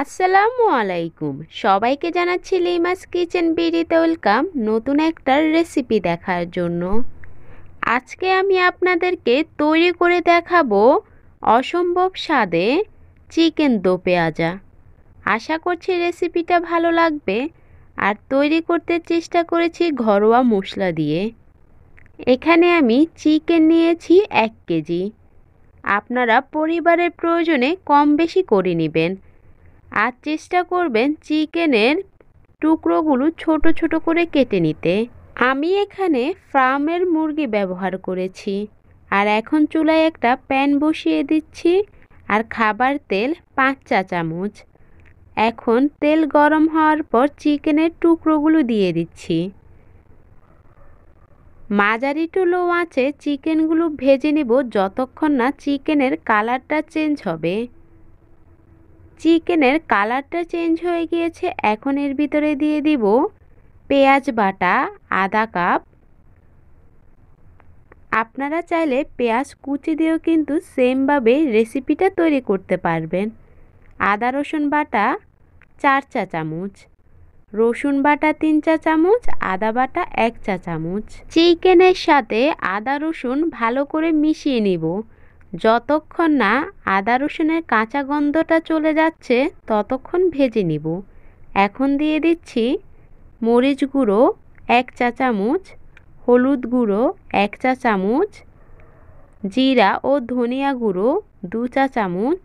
আসসালামু আলাইকুম সবাইকে জানাচ্ছি লিমাস কিচেন বিড়িতে ওয়েলকাম নতুন একটা রেসিপি দেখার জন্য আজকে আমি আপনাদেরকে তৈরি করে দেখাবো অসম্ভব স্বাদে চিকেন দো পেঁয়াজা আশা করছি রেসিপিটা ভালো লাগবে আর তৈরি করতে চেষ্টা করেছি ঘরোয়া মশলা দিয়ে এখানে আমি চিকেন নিয়েছি এক কেজি আপনারা পরিবারের প্রয়োজনে কম বেশি করে নেবেন আর চেষ্টা করবেন চিকেনের টুকরোগুলো ছোট ছোট করে কেটে নিতে আমি এখানে ফার্মের মুরগি ব্যবহার করেছি আর এখন চুলায় একটা প্যান বসিয়ে দিচ্ছি আর খাবার তেল পাঁচ চা চামচ এখন তেল গরম হওয়ার পর চিকেনের টুকরোগুলো দিয়ে দিচ্ছি মাঝারি টু লো আঁচে চিকেনগুলো ভেজে নেব যতক্ষণ না চিকেনের কালারটা চেঞ্জ হবে চিকেনের কালারটা চেঞ্জ হয়ে গিয়েছে এখন এর ভিতরে দিয়ে দিব পেঁয়াজ বাটা আধা কাপ আপনারা চাইলে পেঁয়াজ কুচি দিয়েও কিন্তু সেমভাবে রেসিপিটা তৈরি করতে পারবেন আদা রসুন বাটা চার চা চামচ রসুন বাটা তিন চা চামচ আদা বাটা এক চা চামচ চিকেনের সাথে আদা রসুন ভালো করে মিশিয়ে নিব যতক্ষণ না আদা রসুনের কাঁচা গন্ধটা চলে যাচ্ছে ততক্ষণ ভেজে নিব এখন দিয়ে দিচ্ছি মরিচ গুঁড়ো এক চা চামচ হলুদ গুঁড়ো এক চা চামচ জিরা ও ধনিয়া গুঁড়ো দু চা চামচ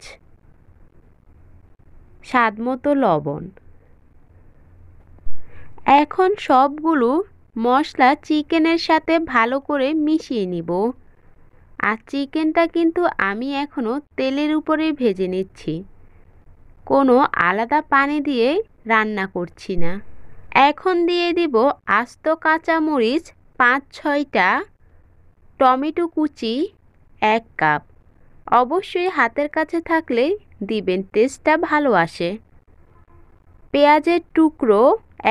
স্বাদমতো লবণ এখন সবগুলো মশলা চিকেনের সাথে ভালো করে মিশিয়ে নিব আর চিকেনটা কিন্তু আমি এখনও তেলের উপরে ভেজে নিচ্ছি কোনো আলাদা পানি দিয়ে রান্না করছি না এখন দিয়ে দিব আস্ত কাঁচামরিচ পাঁচ ছয়টা টমেটো কুচি এক কাপ অবশ্যই হাতের কাছে থাকলে দিবেন টেস্টটা ভালো আসে পেঁয়াজের টুকরো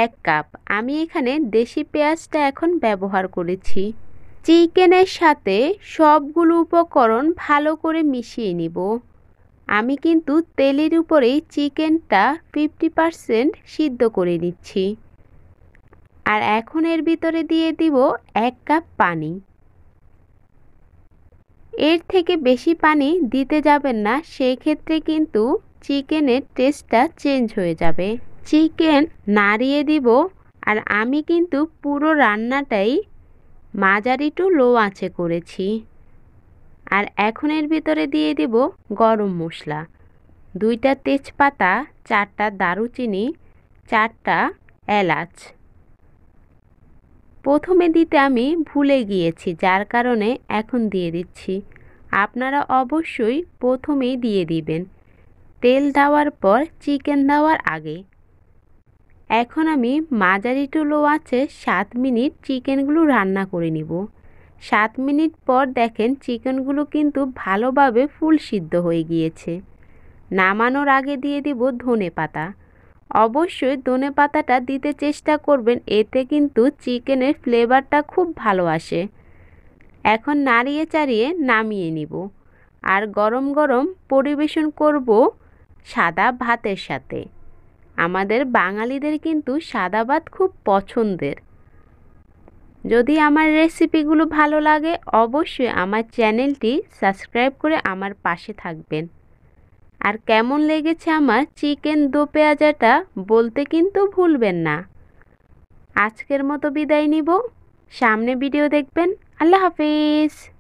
এক কাপ আমি এখানে দেশি পেঁয়াজটা এখন ব্যবহার করেছি চিকেনের সাথে সবগুলো উপকরণ ভালো করে মিশিয়ে নিব আমি কিন্তু তেলের উপরেই চিকেনটা ফিফটি পারসেন্ট সিদ্ধ করে নিচ্ছি আর এখন এর ভিতরে দিয়ে দিব এক কাপ পানি এর থেকে বেশি পানি দিতে যাবেন না সেই ক্ষেত্রে কিন্তু চিকেনের টেস্টটা চেঞ্জ হয়ে যাবে চিকেন নাড়িয়ে দিব আর আমি কিন্তু পুরো রান্নাটাই মাঝারি টু লো আঁচে করেছি আর এখন এর ভিতরে দিয়ে দেব গরম মশলা দুইটা তেজপাতা চারটা দারুচিনি চারটা এলাচ প্রথমে দিতে আমি ভুলে গিয়েছি যার কারণে এখন দিয়ে দিচ্ছি আপনারা অবশ্যই প্রথমেই দিয়ে দিবেন তেল দেওয়ার পর চিকেন দেওয়ার আগে এখন আমি মাঝারি টু লো আছে সাত মিনিট চিকেনগুলো রান্না করে নিব সাত মিনিট পর দেখেন চিকেনগুলো কিন্তু ভালোভাবে ফুল সিদ্ধ হয়ে গিয়েছে নামানোর আগে দিয়ে দিব ধনে পাতা অবশ্যই ধনে পাতাটা দিতে চেষ্টা করবেন এতে কিন্তু চিকেনের ফ্লেভারটা খুব ভালো আসে এখন নাড়িয়ে চাড়িয়ে নামিয়ে নিব আর গরম গরম পরিবেশন করব সাদা ভাতের সাথে আমাদের বাঙালিদের কিন্তু সাদা ভাত খুব পছন্দের যদি আমার রেসিপিগুলো ভালো লাগে অবশ্যই আমার চ্যানেলটি সাবস্ক্রাইব করে আমার পাশে থাকবেন আর কেমন লেগেছে আমার চিকেন দো পেঁয়াজাটা বলতে কিন্তু ভুলবেন না আজকের মতো বিদায় নিব সামনে ভিডিও দেখবেন আল্লাহ হাফিজ